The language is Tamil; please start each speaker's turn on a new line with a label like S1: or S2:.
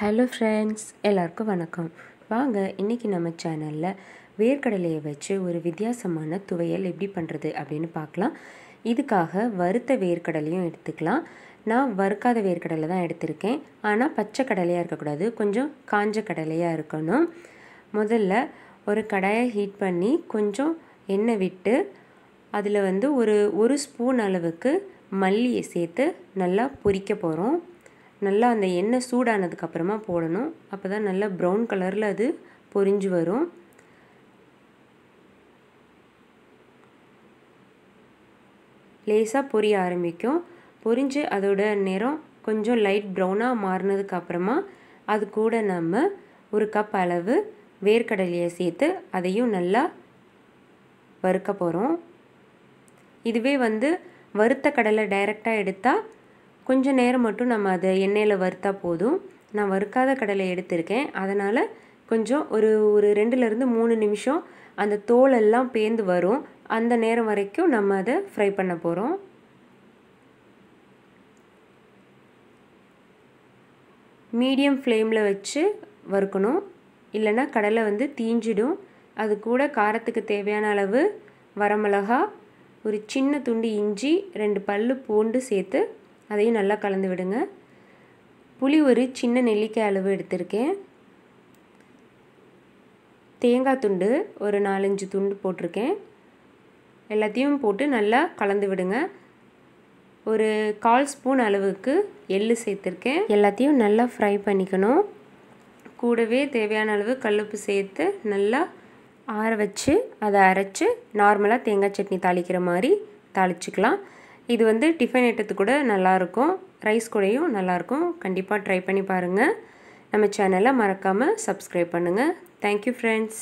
S1: ஹலோ ஃப்ரெண்ட்ஸ் எல்லாருக்கும் வணக்கம் வாங்க இன்றைக்கி நம்ம சேனலில் வேர்க்கடலையை வச்சு ஒரு வித்தியாசமான துவையல் எப்படி பண்ணுறது அப்படின்னு பார்க்கலாம் இதுக்காக வறுத்த வேர்க்கடலையும் எடுத்துக்கலாம் நான் வறுக்காத வேர்க்கடலை தான் எடுத்திருக்கேன் ஆனால் பச்சை கடலையாக இருக்கக்கூடாது கொஞ்சம் காஞ்ச கடலையாக இருக்கணும் முதல்ல ஒரு கடாயை ஹீட் பண்ணி கொஞ்சம் எண்ணெய் விட்டு அதில் வந்து ஒரு ஒரு ஸ்பூன் அளவுக்கு மல்லியை சேர்த்து நல்லா பொறிக்க போகிறோம் நல்லா அந்த எண்ணெய் சூடானதுக்கப்புறமா போடணும் அப்போ தான் நல்லா ப்ரௌன் கலரில் அது பொரிஞ்சு வரும் லேசாக பொரிய ஆரம்பிக்கும் பொரிஞ்சு அதோட நிறம் கொஞ்சம் லைட் ப்ரௌனாக மாறினதுக்கப்புறமா அது கூட நம்ம ஒரு கப் அளவு வேர்க்கடலையை சேர்த்து அதையும் நல்லா வறுக்க போகிறோம் இதுவே வந்து வறுத்த கடலை டைரெக்டாக எடுத்தால் கொஞ்சம் நேரம் மட்டும் நம்ம அதை எண்ணெயில் வறுத்தா போதும் நான் வறுக்காத கடலை எடுத்திருக்கேன் அதனால் கொஞ்சம் ஒரு ஒரு ரெண்டுலேருந்து மூணு நிமிஷம் அந்த தோலெல்லாம் பேந்து வரும் அந்த நேரம் வரைக்கும் நம்ம அதை ஃப்ரை பண்ண போகிறோம் மீடியம் ஃப்ளேமில் வச்சு வறுக்கணும் இல்லைன்னா கடலை வந்து தீஞ்சிடும் அது கூட காரத்துக்கு தேவையான அளவு வரமிளகா ஒரு சின்ன துண்டு இஞ்சி ரெண்டு பல்லு பூண்டு சேர்த்து அதையும் நல்லா கலந்து விடுங்க புளி ஒரு சின்ன நெல்லிக்காய் அளவு எடுத்திருக்கேன் தேங்காய் துண்டு ஒரு நாலஞ்சு துண்டு போட்டிருக்கேன் எல்லாத்தையும் போட்டு நல்லா கலந்து விடுங்க ஒரு கால் ஸ்பூன் அளவுக்கு எள் சேர்த்துருக்கேன் எல்லாத்தையும் நல்லா ஃப்ரை பண்ணிக்கணும் கூடவே தேவையான அளவு கல்லுப்பு சேர்த்து நல்லா ஆற வச்சு அதை அரைச்சி நார்மலாக தேங்காய் சட்னி தாளிக்கிற மாதிரி தாளிச்சிக்கலாம் இது வந்து டிஃபன் ஐட்டத்துக்கு கூட நல்லாயிருக்கும் ரைஸ் கூடையும் நல்லாயிருக்கும் கண்டிப்பாக ட்ரை பண்ணி பாருங்கள் நம்ம சேனலை மறக்காமல் சப்ஸ்கிரைப் பண்ணுங்கள் தேங்க்யூ ஃப்ரெண்ட்ஸ்